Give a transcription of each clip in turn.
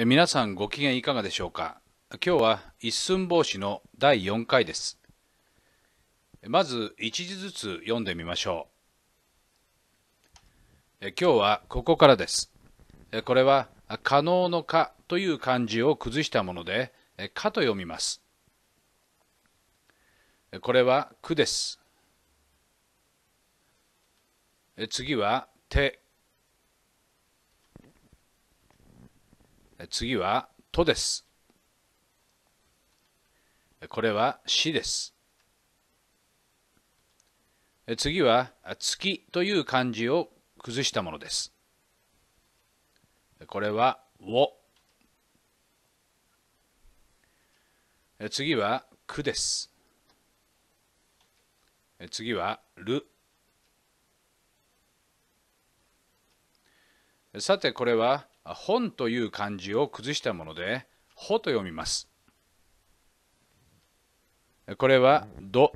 え皆さんご機嫌いかがでしょうか今日は一寸法師の第4回ですまず一字ずつ読んでみましょうえ今日はここからですえこれは可能の可という漢字を崩したもので可と読みますこれは「く」です次は「手」次はとです。これはし」です。次は月という漢字を崩したものです。これはを。次はくです。次はる。さてこれは本という漢字を崩したもので、ほと読みます。これは、ど。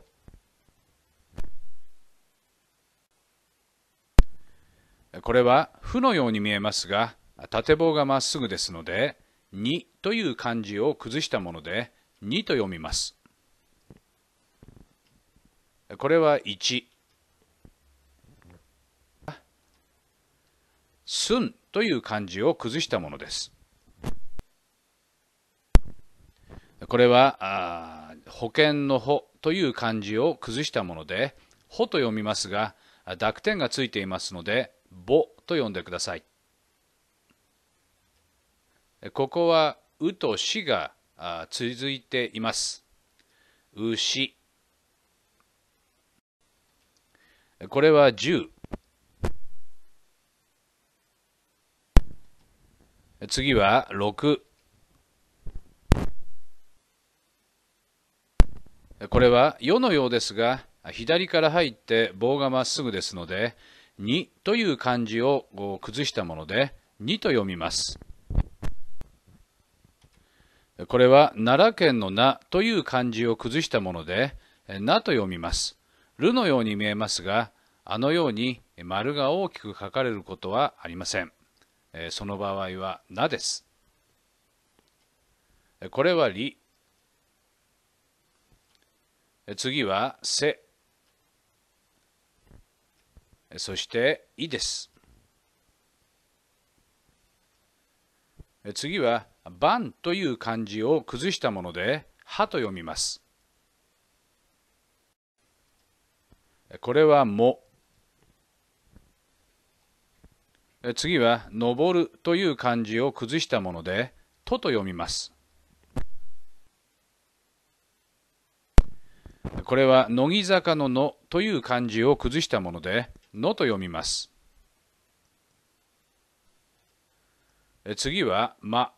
これは、負のように見えますが、縦棒がまっすぐですので、にという漢字を崩したもので、にと読みます。これは一。すんという漢字を崩したものです。これは保険の保という漢字を崩したもので、保と読みますが、濁点がついていますので、ぼと呼んでください。ここは、うとしが続いています。うし。これは十次は6。これは世のようですが、左から入って棒がまっすぐですので、2という漢字を崩したもので、2と読みます。これは奈良県の名という漢字を崩したもので、なと読みます。るのように見えますが、あのように丸が大きく書かれることはありません。えその場合は「な」です。これは「り」次は「せ」そして「い」です。次は「ばん」という漢字を崩したもので「は」と読みます。これは「も」次は「登る」という漢字を崩したもので「と」と読みます。これは乃木坂の「の」という漢字を崩したもので「の」と読みます。次は「ま」。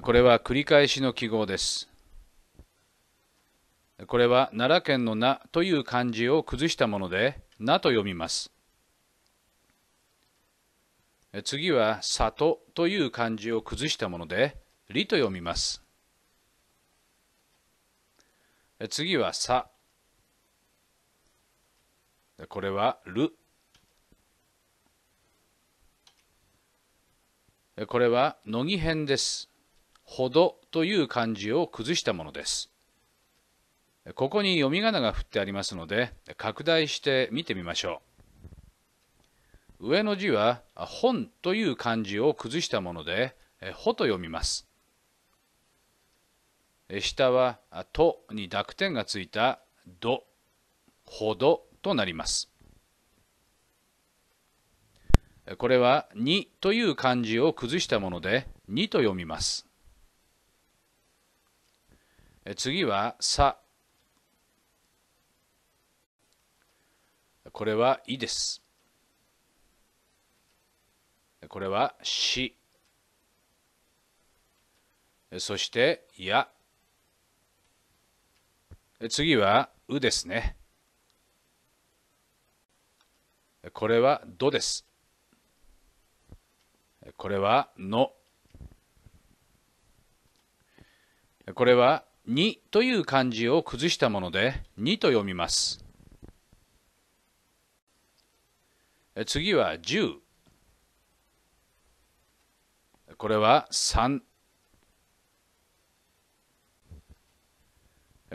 これは繰り返しの記号です。これは奈良県の「な」という漢字を崩したものでなと読みます。次は里という漢字を崩したもので、りと読みます。次はさ。これはる。これは乃木編です。ほどという漢字を崩したものです。ここに読み仮名が振ってありますので、拡大して見てみましょう。上の字は、本という漢字を崩したもので、ほと読みます。下は、とに濁点がついた、ど、ほどとなります。これは、にという漢字を崩したもので、にと読みます。次は、さこれは「い」です。これは「し」。そして「や」。次は「う」ですね。これは「ど」です。これは「の」。これは「に」という漢字を崩したもので「に」と読みます。次は10。これは3。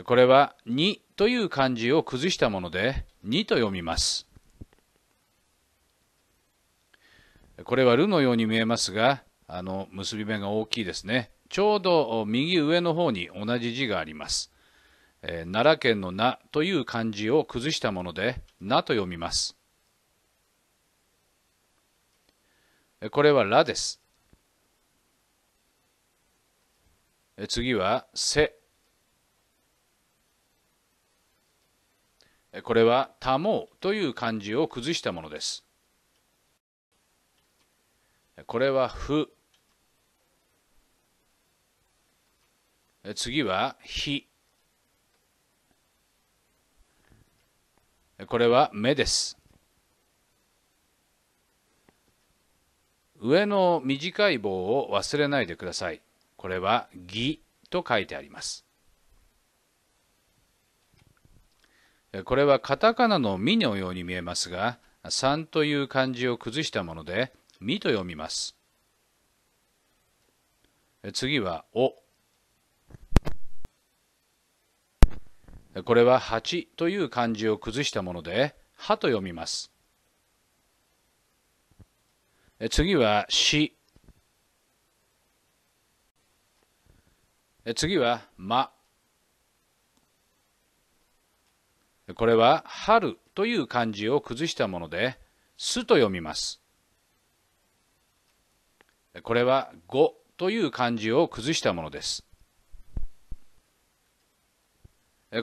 これは2という漢字を崩したもので2と読みます。これはるのように見えますが、あの結び目が大きいですね。ちょうど右上の方に同じ字があります。えー、奈良県の「な」という漢字を崩したもので「な」と読みます。これはラです。次はせ。これは「たもう」という漢字を崩したものです。これは「ふ」次は「ひ」これは「目」です。上の短い棒を忘れないでください。これは義と書いてあります。これはカタカナのミのように見えますが、三」という漢字を崩したもので、ミと読みます。次は、お。これは八」という漢字を崩したもので、はと読みます。次はし。次はま。これは春という漢字を崩したもので、すと読みます。これはご」という漢字を崩したものです。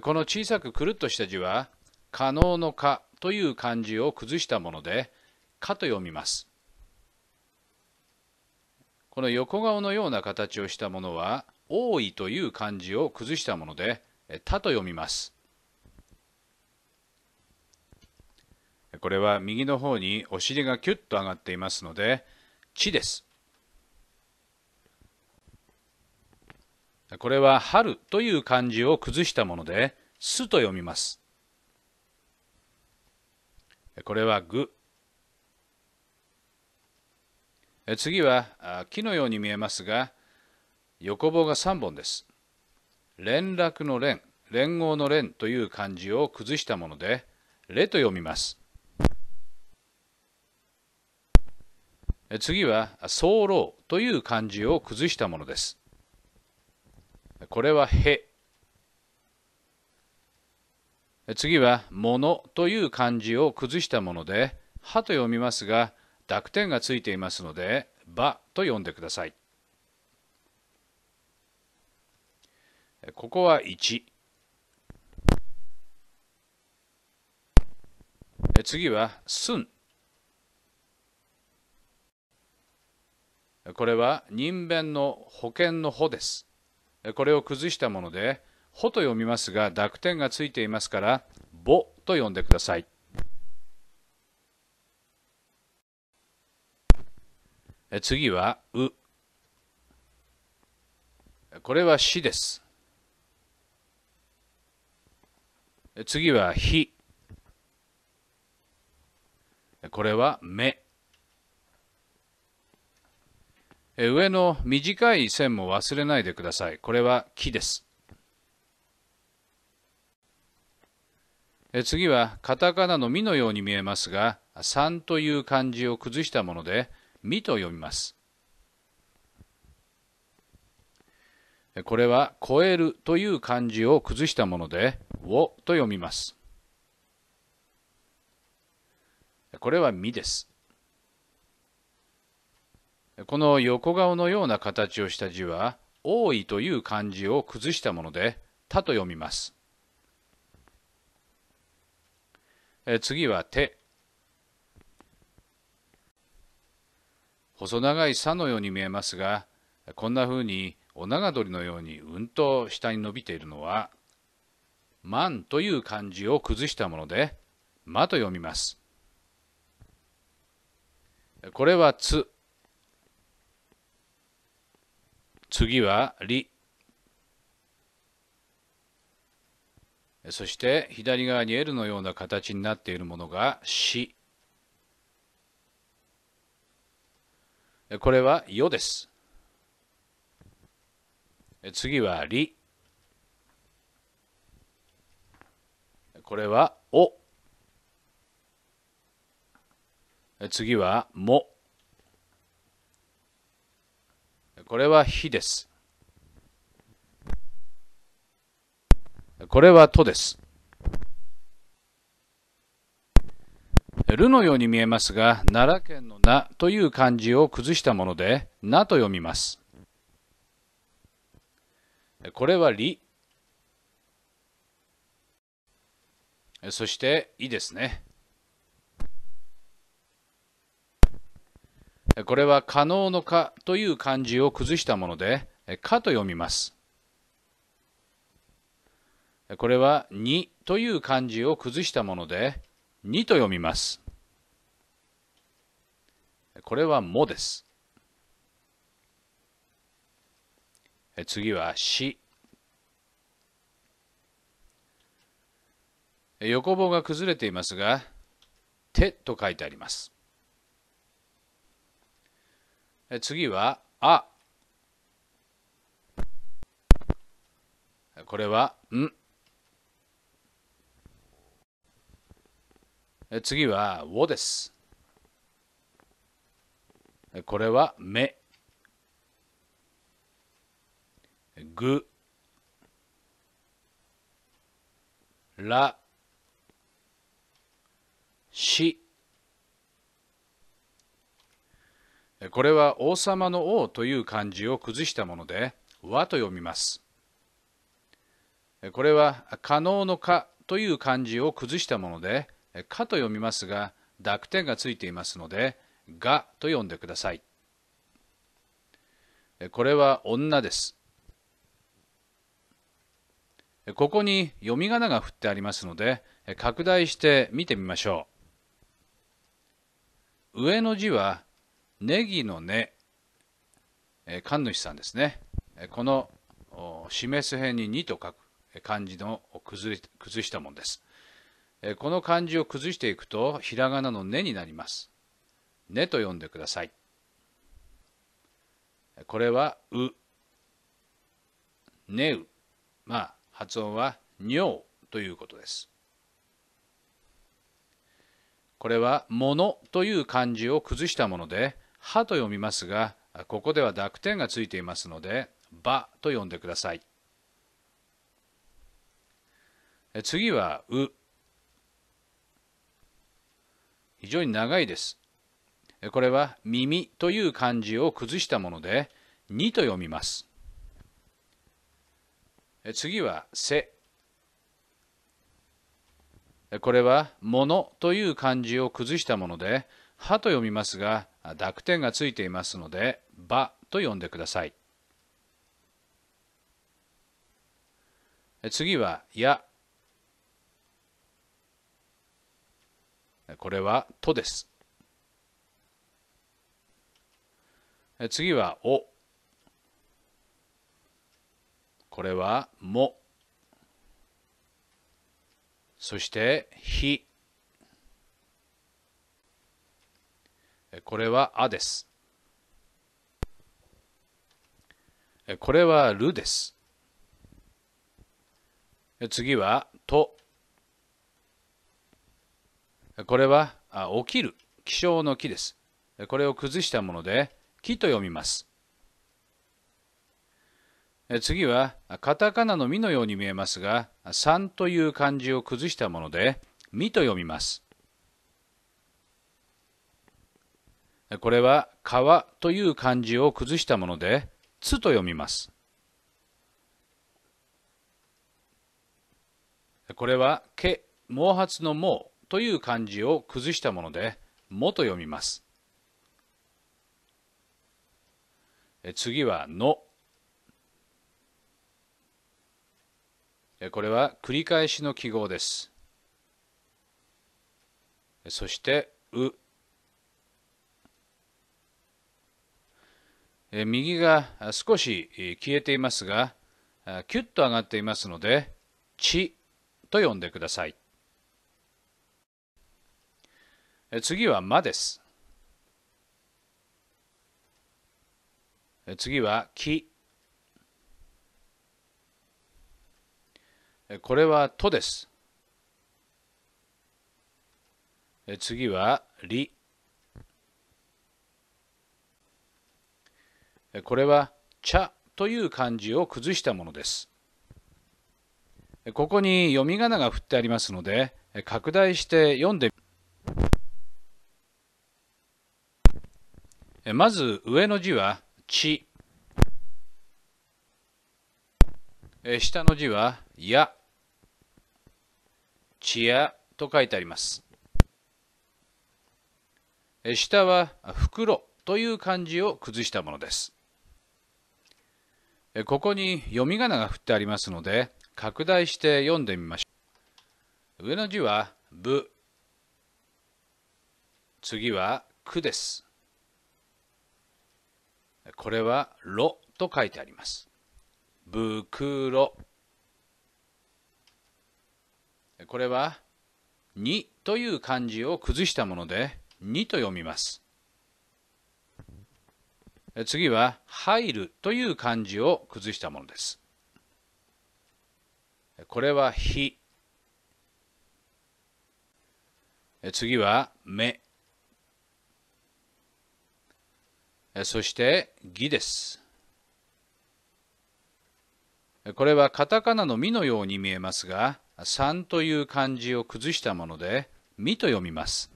この小さくくるっとした字は、可能のか」という漢字を崩したもので、かと読みます。この横顔のような形をしたものは多いという漢字を崩したもので他と読みますこれは右の方にお尻がキュッと上がっていますので「地」ですこれは「春」という漢字を崩したもので「す」と読みますこれは「ぐ」次は木のように見えますが横棒が3本です。連絡の連、連合の連という漢字を崩したもので、れと読みます。次は、早漏という漢字を崩したものです。これはへ。次は、ものという漢字を崩したもので、はと読みますが、濁点がついていますので「ば」と読んでくださいここは1次は「すん」これは人弁の保険の「保ですこれを崩したもので「保と読みますが濁点がついていますから「ぼ」と読んでください次は、う。これはしです。次は、ひ。これは、目。上の短い線も忘れないでください。これは、木です。次は、カタカナの「み」のように見えますが、ん」という漢字を崩したもので、みと読みます。これは超えるという漢字を崩したもので、をと読みます。これは身です。この横顔のような形をした字は、多いという漢字を崩したもので、たと読みます。次は手。細長いさのように見えますがこんなふうにお長鳥のようにうんと下に伸びているのは「万」という漢字を崩したもので「ま」と読みます。これは「つ」次は「り」そして左側に L のような形になっているものが「し」これは「よ」です。次は「り」。これは「お」。次は「も」。これは「ひ」です。これは「と」です。るのように見えますが、奈良県のなという漢字を崩したもので、なと読みます。これはり。そして、いですね。これは可能のかという漢字を崩したもので、かと読みます。これはにという漢字を崩したもので、2と読みます。これはもです。次はし。横棒が崩れていますが、手と書いてあります。次は、あ。これは、ん。次は「を」です。これは「目」「ぐ」「ら」「し」これは王様の王という漢字を崩したもので和と読みます。これは可能の可という漢字を崩したものでかと読みますが濁点がついていますのでがと読んでくださいこれは女ですここに読み仮名が振ってありますので拡大して見てみましょう上の字はネギの根神主さんですねこの示す辺に2と書く漢字の崩したものですこの漢字を崩していくとひらがなの「ね」になります。「ね」と読んでください。これは「う」「ねう」まあ発音は「にょう」ということです。これは「もの」という漢字を崩したもので「は」と読みますがここでは濁点がついていますので「ば」と読んでください。次は「う」非常に長いです。これは耳という漢字を崩したもので、にと読みます。次は背。これはものという漢字を崩したもので、歯と読みますが、濁点がついていますので、ばと呼んでください。次は、や。これは「と」です次は「お」これは「も」そして「ひ」これは「あ」ですこれは「る」です次は「と」これは起きる気象の木ですこれを崩したもので木と読みます次はカタカナの「ミ」のように見えますが「三という漢字を崩したもので「ミ」と読みますこれは「川」という漢字を崩したもので「つ」と読みますこれは「毛」毛髪の「毛」という漢字を崩したもので、もと読みます。次は、の。これは繰り返しの記号です。そして、う。右が少し消えていますが、キュッと上がっていますので、ちと呼んでください。次は「ま」です。次は「き」。これは「と」です。次は「り」。これは「ちゃ」という漢字を崩したものです。ここに読み仮名が振ってありますので拡大して読んでみまず上の字はち下の字はやちやと書いてあります下は袋という漢字を崩したものですここに読み仮名が振ってありますので拡大して読んでみましょう上の字は「ぶ」次は「く」ですこれは「ろ」と書いてあります。ろ。これは「に」という漢字を崩したもので「に」と読みます。次は「入る」という漢字を崩したものです。これは「日」次は「目」そして義です。これはカタカナの「ミ」のように見えますが「三」という漢字を崩したもので「ミ」と読みます。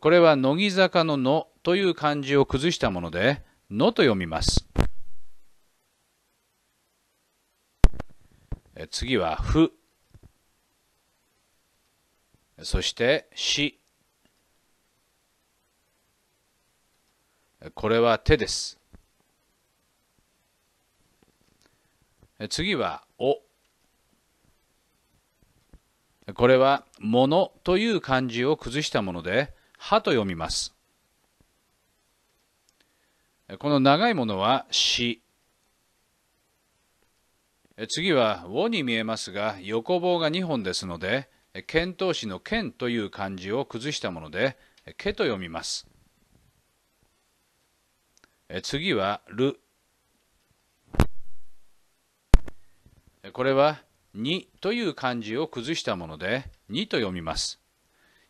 これは乃木坂の「の」という漢字を崩したもので「の」と読みます。次は「ふ」そして「し」これは手です。次は、お。これは、ものという漢字を崩したもので、歯と読みます。この長いものは、し。次は、おに見えますが、横棒が2本ですので、遣唐使の剣という漢字を崩したもので、けと読みます。え次はる。これはにという漢字を崩したもので、にと読みます。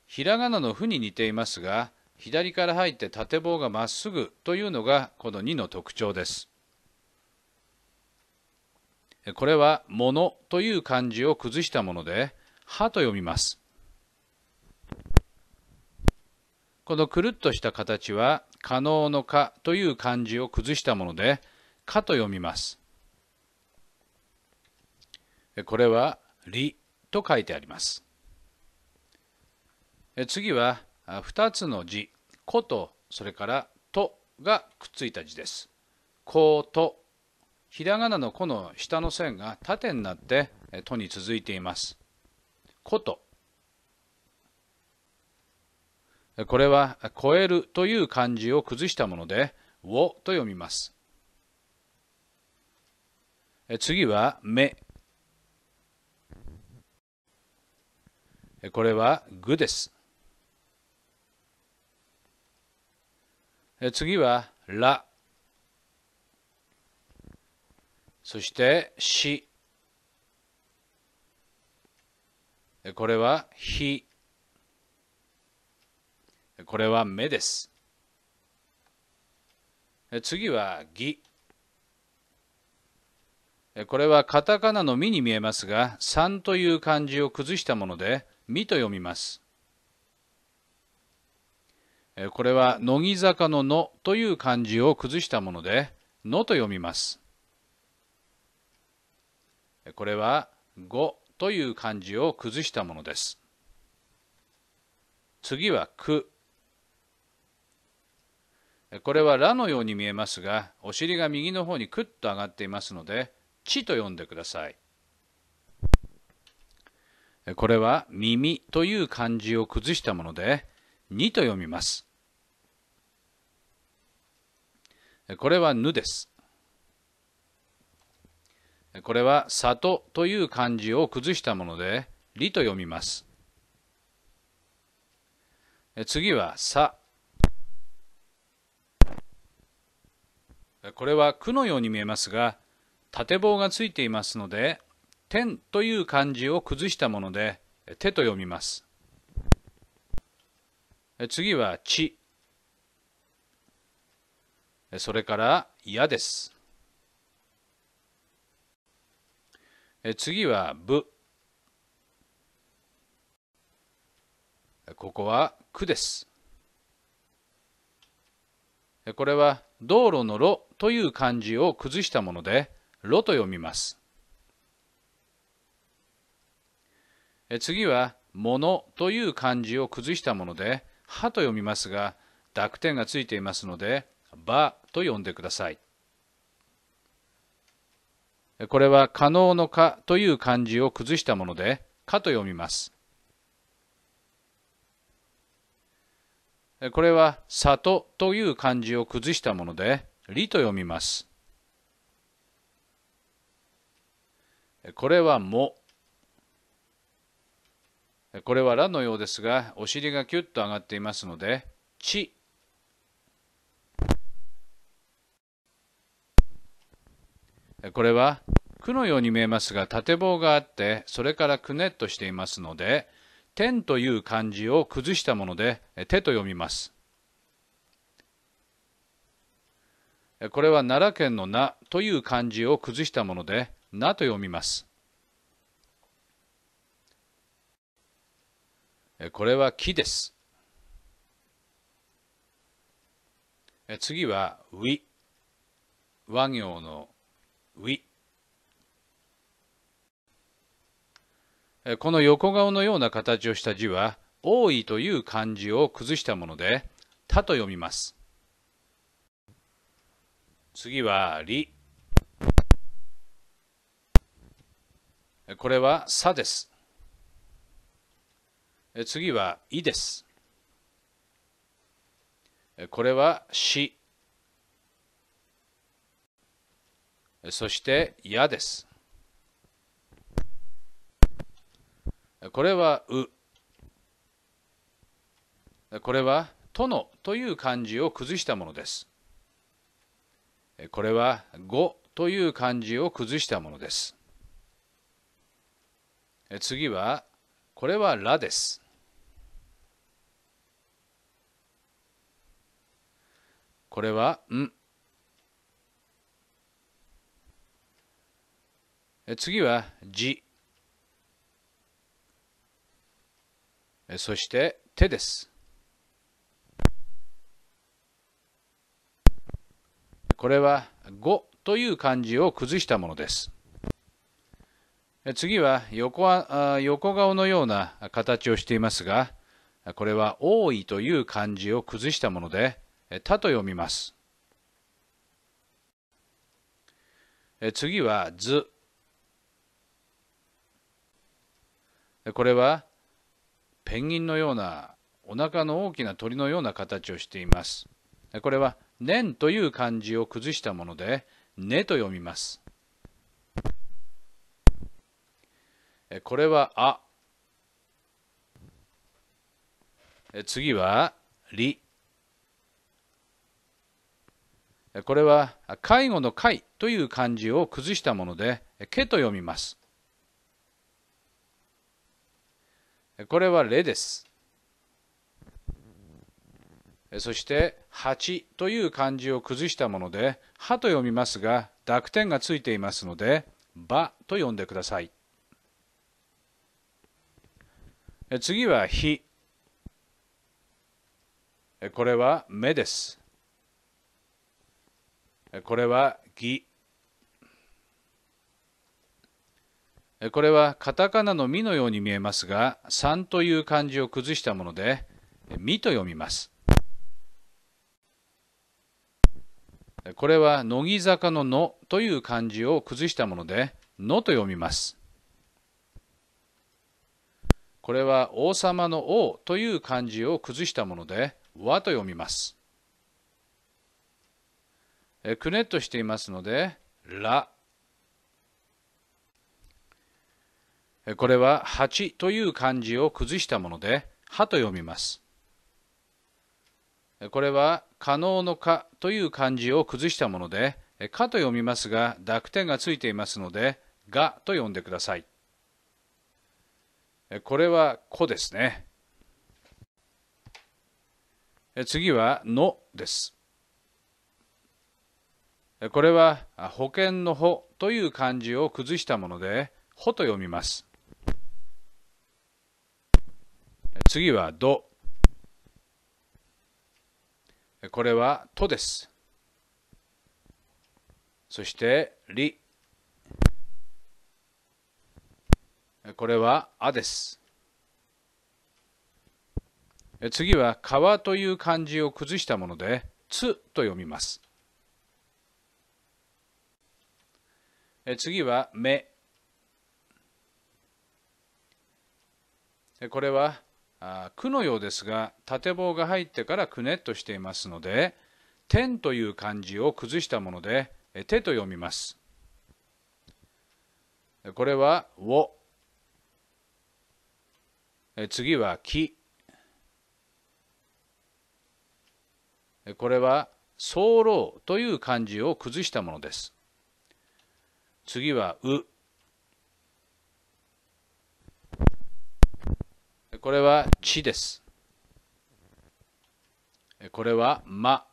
ひらがなのふに似ていますが、左から入って縦棒がまっすぐというのがこのにの特徴です。これは「もの」という漢字を崩したもので「は」と読みますこのくるっとした形は可能の可という漢字を崩したもので、可と読みます。これは、理と書いてあります。次は、2つの字、子と、それから、とがくっついた字です。こうと、ひらがなの子の下の線が縦になって、とに続いています。こと、これは超えるという漢字を崩したもので、をと読みます。次は目。これは具です。次はら。そしてし。これはひ。これは目です。次は義。これはカタカナの「み」に見えますが、三という漢字を崩したもので、みと読みます。これは乃木坂の「の」という漢字を崩したもので、のと読みます。これはご」という漢字を崩したものです。次はく。これはラのように見えますが、お尻が右の方にクッと上がっていますので、チと読んでください。これは耳という漢字を崩したもので、にと読みます。これはぬです。これは里という漢字を崩したもので、りと読みます。次はさこれは「く」のように見えますが縦棒がついていますので「天」という漢字を崩したもので「手」と読みます次は「地」それから「矢」です次は「部」ここは「区」ですこれは道路の「路」という漢字を崩したもので、炉と読みます。次は、の」という漢字を崩したもので、歯と読みますが、濁点がついていますので、ば」と読んでください。これは可能のか」という漢字を崩したもので、かと読みます。これは里という漢字を崩したもので、「り」と読みます。これはも。これはらのようですが、お尻がキュッと上がっていますので、ち。これは、くのように見えますが、縦棒があって、それからくねっとしていますので、天という漢字を崩したもので、て」と読みます。これは奈良県の名という漢字を崩したもので、名と読みます。これは木です。次は、ウィ。和行のウィ。この横顔のような形をした字は、多いという漢字を崩したもので、たと読みます。次はり」これはさです。次は、いです。これは、し。そして、やです。これは、う。これは、とのという漢字を崩したものです。これは語という漢字を崩したものです。次は、これはらです。これは、ん。次は、じ。そして、手です。これは語という漢字を崩したものです。次は横横顔のような形をしていますが、これは多いという漢字を崩したもので、他と読みます。次は図。これはペンギンのようなお腹の大きな鳥のような形をしています。これは年という漢字を崩したもので、ねと読みます。これはあ。次はり。これは介護の介という漢字を崩したもので、けと読みます。これはれです。そして「八」という漢字を崩したもので「は」と読みますが濁点がついていますので「ば」と読んでください次は「ひ」これは「目」ですこれは「ぎ」これはカタカナの「み」のように見えますが「三」という漢字を崩したもので「み」と読みますこれは乃木坂の「の」という漢字を崩したもので「の」と読みますこれは王様の「王」という漢字を崩したもので「和」と読みますくねっとしていますので「ら」これは「八」という漢字を崩したもので「は」と読みますこれは可能の可という漢字を崩したもので、かと読みますが濁点がついていますので、がと読んでください。これは子ですね。次はのです。これは保険の保という漢字を崩したもので、ほと読みます。次はどこれは「と」です。そして「り」これは「あ」です。次は「川」という漢字を崩したもので「つ」と読みます。次は「目」これは「区のようですが縦棒が入ってからくねっとしていますので天という漢字を崩したもので手と読みますこれは「を」次は「き」これは「候」という漢字を崩したものです次は「う」これは地です。これは間。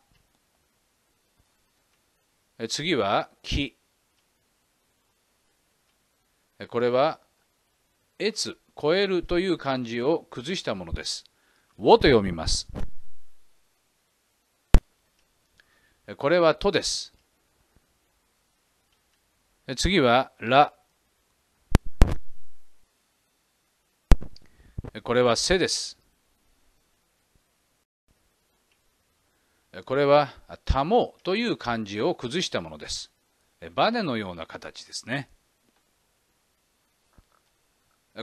次は木。これは越、超えるという漢字を崩したものです。をと読みます。これはとです。次はら。これは背です。これは「たも」という漢字を崩したものです。バネのような形ですね。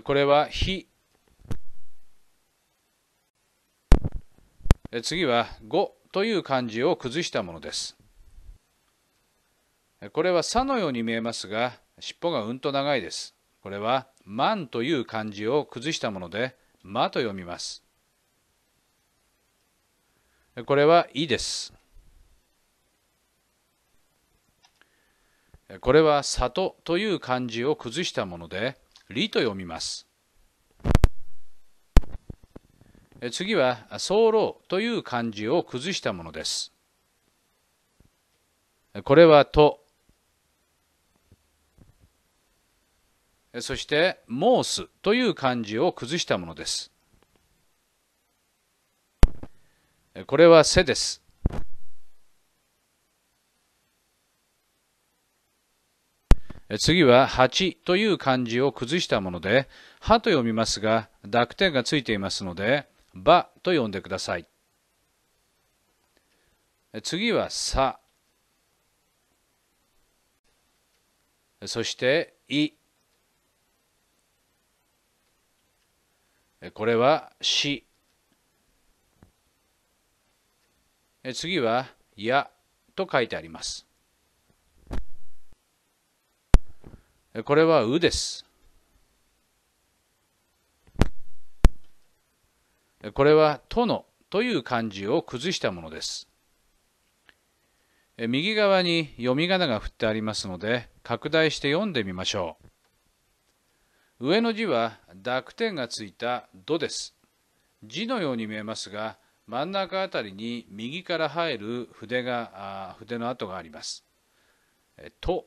これは「ひ」。次は「ご」という漢字を崩したものです。これは「さ」のように見えますが尻尾がうんと長いです。これは万という漢字を崩したもので、まと読みます。これは、いです。これは、里という漢字を崩したもので、りと読みます。次は、ろうという漢字を崩したものです。これは、とそして「申す」という漢字を崩したものですこれは「背」です次は「八」という漢字を崩したもので「は」と読みますが濁点がついていますので「ば」と読んでください次は「さ」そして「い」これはし。次はやと書いてあります。これはうです。これはとの」という漢字を崩したものです。右側に読み仮名が振ってありますので、拡大して読んでみましょう。上の字は濁点がついたドです。字のように見えますが、真ん中あたりに右から入る筆が、筆の跡があります。と、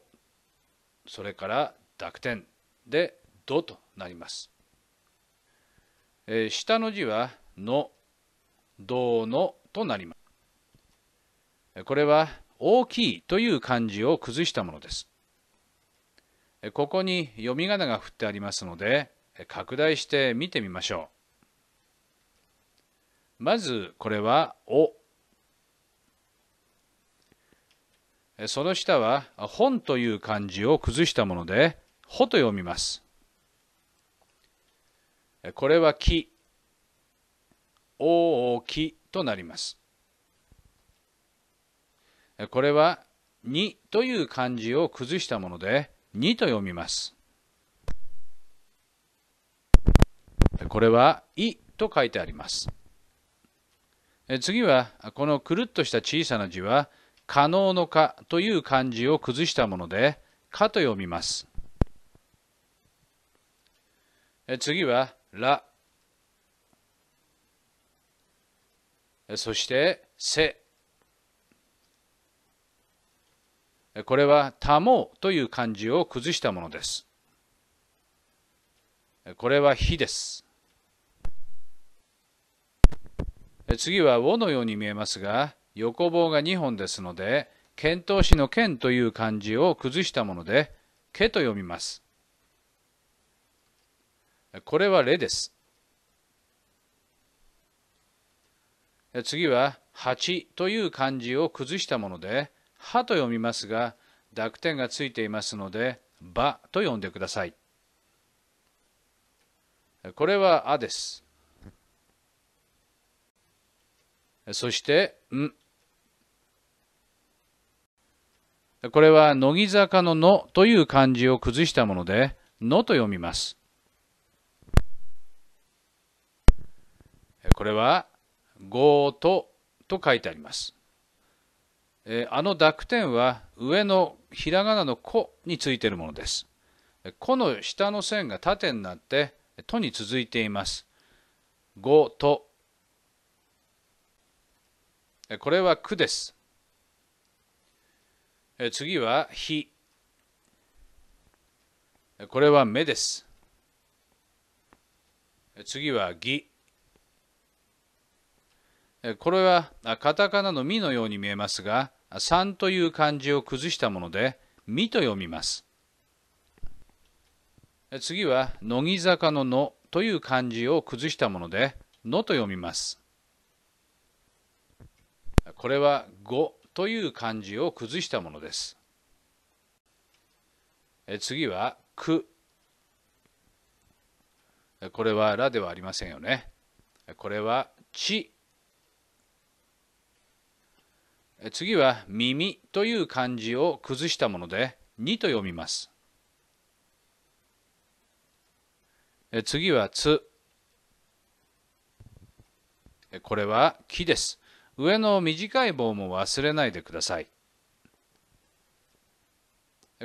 それから濁点でドとなります。え下の字はの、どうのとなります。これは大きいという漢字を崩したものです。ここに読み仮名が振ってありますので拡大して見てみましょうまずこれは「お」その下は「本」という漢字を崩したもので「ほ」と読みますこれは「き」「おおき」となりますこれは「に」という漢字を崩したもので2と読みます。これは「い」と書いてあります。次はこのくるっとした小さな字は「可能の可」という漢字を崩したもので「か」と読みます。次は「ら」そして「せ」これは「たもう」という漢字を崩したものです。これは「火」です。次は「を」のように見えますが横棒が2本ですので遣唐使の「剣」という漢字を崩したもので「け」と読みます。これは「れ」です。次は「八」という漢字を崩したもので「「は」と読みますが、濁点がついていますので、ばと読んでください。これはあです。そして、ん。これは乃木坂ののという漢字を崩したもので、のと読みます。これは、ごうとと書いてあります。えー、あの濁点は上のひらがなの「こ」についているものです。「こ」の下の線が縦になって「と」に続いています。「ご」とこれは「く」です。え次は「ひ」これは「目」です。次は「ぎ」これはカタカナの「ミ」のように見えますが「3」という漢字を崩したもので「ミ」と読みます次は「乃木坂の「の」という漢字を崩したもので「の」と読みますこれは「ご」という漢字を崩したものです次は「く」これは「ら」ではありませんよねこれは「ち」次は耳という漢字を崩したもので二と読みます次はつこれは木です上の短い棒も忘れないでください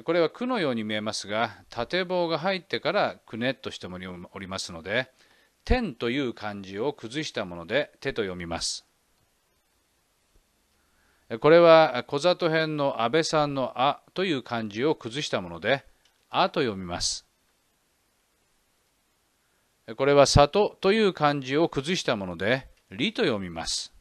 これは句のように見えますが縦棒が入ってからくねっとしておりますので「天」という漢字を崩したもので「手」と読みますこれは小里編の安倍さんの「あ」という漢字を崩したもので「あ」と読みます。これは「里」という漢字を崩したもので「り」と読みます。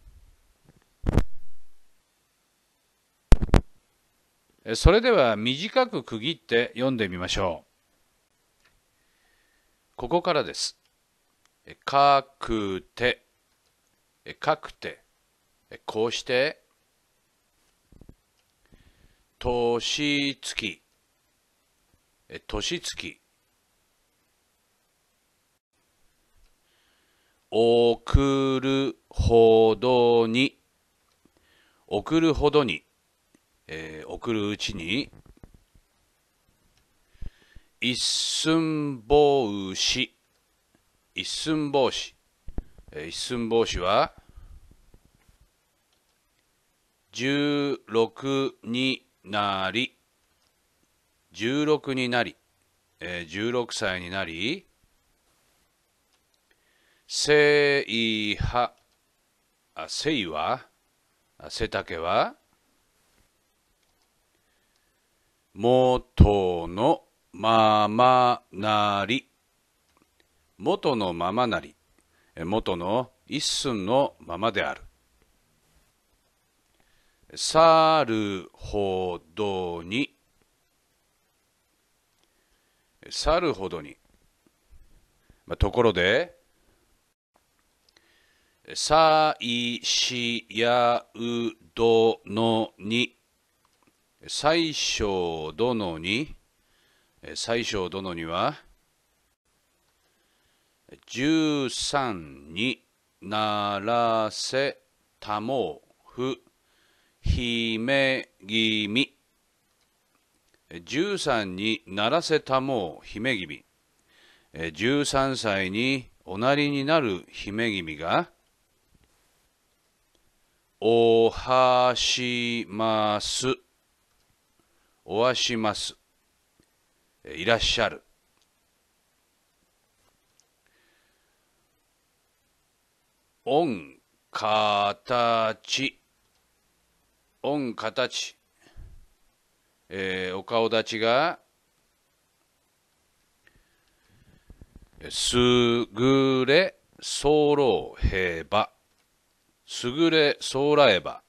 それでは短く区切って読んでみましょう。ここからです。かくて、かくて、こうして、年月え年月送るほどに送るほどに、えー、送るうちに一寸法師一寸法師、えー、一寸法師は十六になり、16になり、えー、16歳になり、せいは、あ、せいは、背丈は、元のままなり、元のままなり、元の一寸のままである。さるほどにさるほどに、まあ、ところでさいしやうどのに最小どのに最小どのには十三にならせたもふ姫君13にならせたもう姫君13歳におなりになる姫君がおはしますおはしますいらっしゃるおた形御形、えー、お顔立ちが、すぐれ候ろうへば、すぐれ候らえば、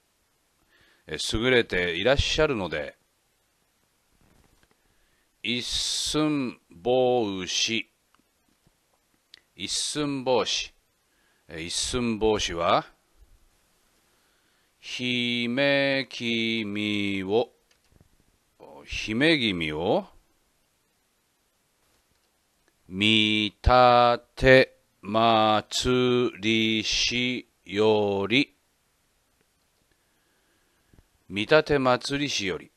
優れていらっしゃるので、一寸帽子、一寸帽子、一寸帽子は、姫君を姫君を見立て祭りしより見立て祭りしより、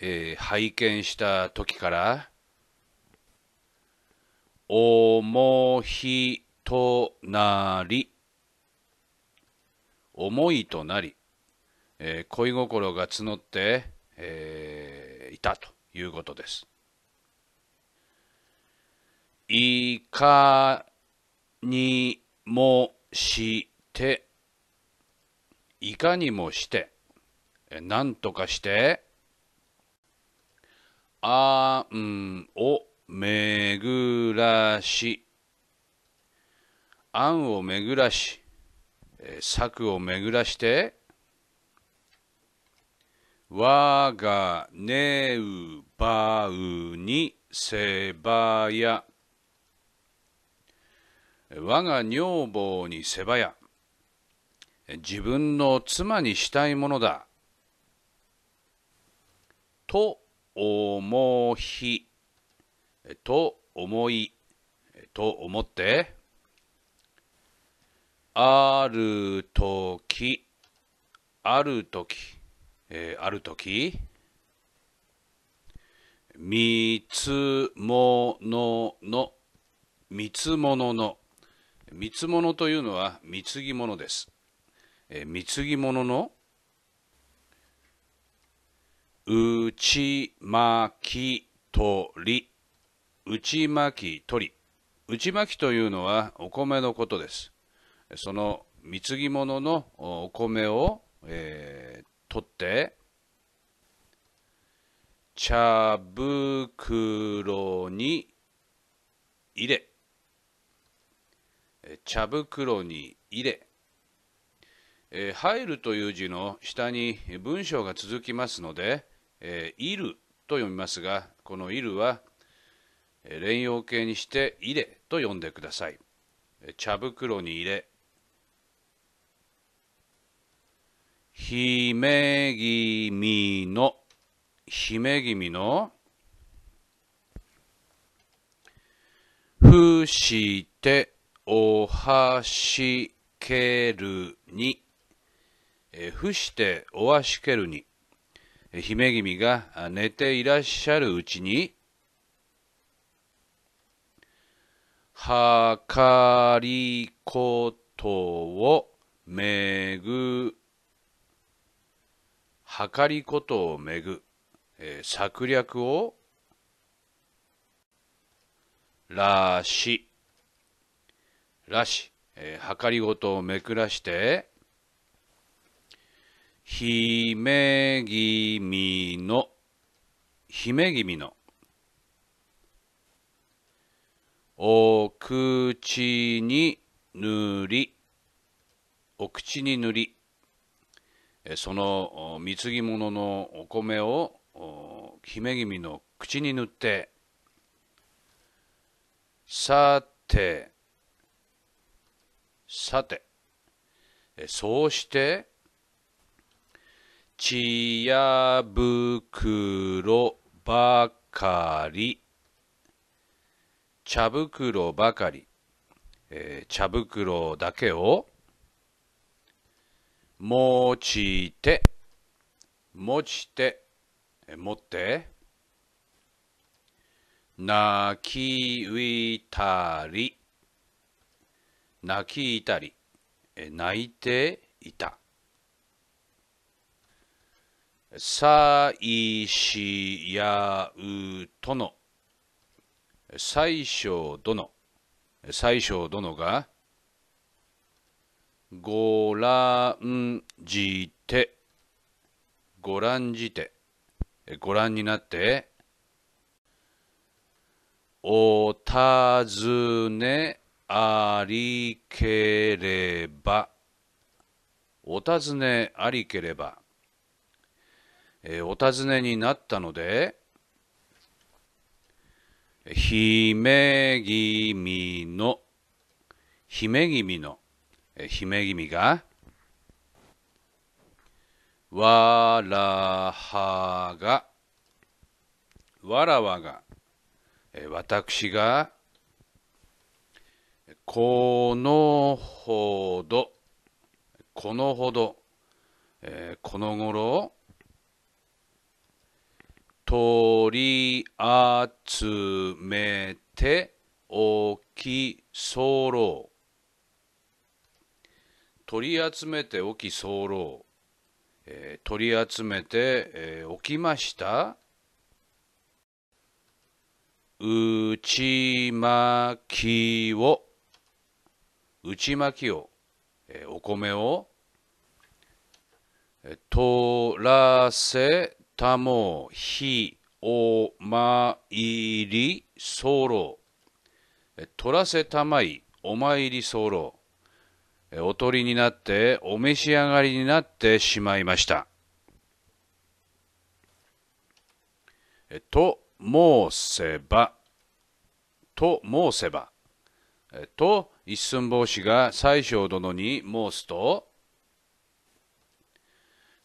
えー、拝見した時から重ひとなり思いとなり、えー、恋心が募って、えー、いたということです。いかにもして、いかにもして、なんとかして、あんをめぐらし、あんをめぐらし、策を巡らして、我がねうばうにせばや。我が女房にせばや。自分の妻にしたいものだ。と思ひ。と思い。と思って。あるとき、あるとき、えー、あるとき、見つものの、見つものの、見つものというのは貢ぎものです。えー、貢ぎもの、の、うちまきとり、うちまきとり、うちまきというのはお米のことです。その貢ぎ物のお米を、えー、取って茶袋に入れ茶袋に入れ、えー、入るという字の下に文章が続きますので、えー、いると読みますがこのいるは連用形にして入れと読んでください茶袋に入れ姫君の姫君の伏しておはしけるに伏しておはしけるに姫君が寝ていらっしゃるうちにはかりことをめぐ計りことをめぐ、えー、策略をらし、らし、えー、計りごとをめくらして、姫君の、姫君の、お口に塗り、お口に塗り、その貢ぎ物のお米を姫君の口に塗ってさてさてそうしてちやぶくろばかり茶袋ばかり、えー、茶袋だけを持ちて持ちて持って泣きいたり泣きいたり泣いていたいしやう殿最小殿最小殿がごらんじて、ごらんじて、ご覧になって、おたずねありければ、お尋ねありければ、えー、お尋ねになったので、姫君の、姫君の、姫君が、わらはが、わらわが、私が、このほど、このほど、えー、この頃、取り集めておきそろう。取り集めておき候、えー、取り集めて、えー、おきました内巻きを内巻きを、えー、お米をえ取らせたもひお参り候、えろ取らせたまいお参り候おとりになってお召し上がりになってしまいました。と申せば、と申せば、と一寸法師が宰相殿に申すと、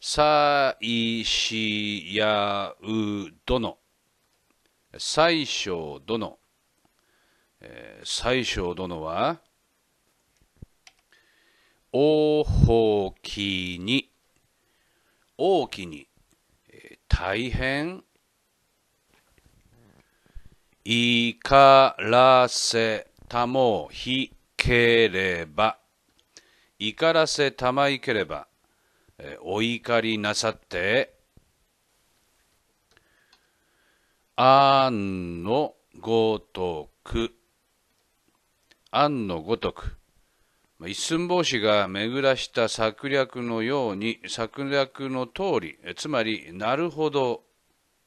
さいしやう殿、宰相殿、えー、宰相殿は、おほきに大きに、えー、大変いからせたもひければ怒らせたまいければ、えー、お怒りなさってあんのごとくあんのごとく一寸法師が巡らした策略のように策略の通りつまりなるほど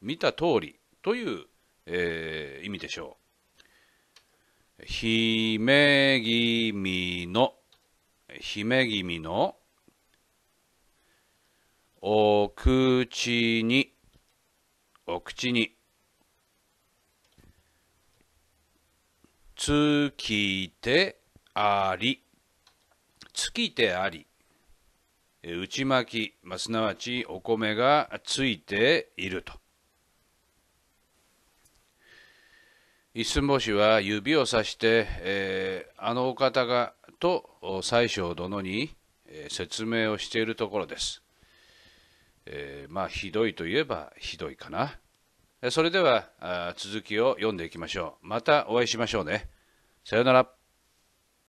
見た通りという、えー、意味でしょう。姫君の姫君のお口にお口につきてあり。尽きてあり、内巻き、まあ、すなわちお米がついていると。一寸法師は指をさして、えー、あのお方がと西相殿に、えー、説明をしているところです。えー、まあひどいといえばひどいかな。それでは続きを読んでいきましょう。またお会いしましょうね。さようなら。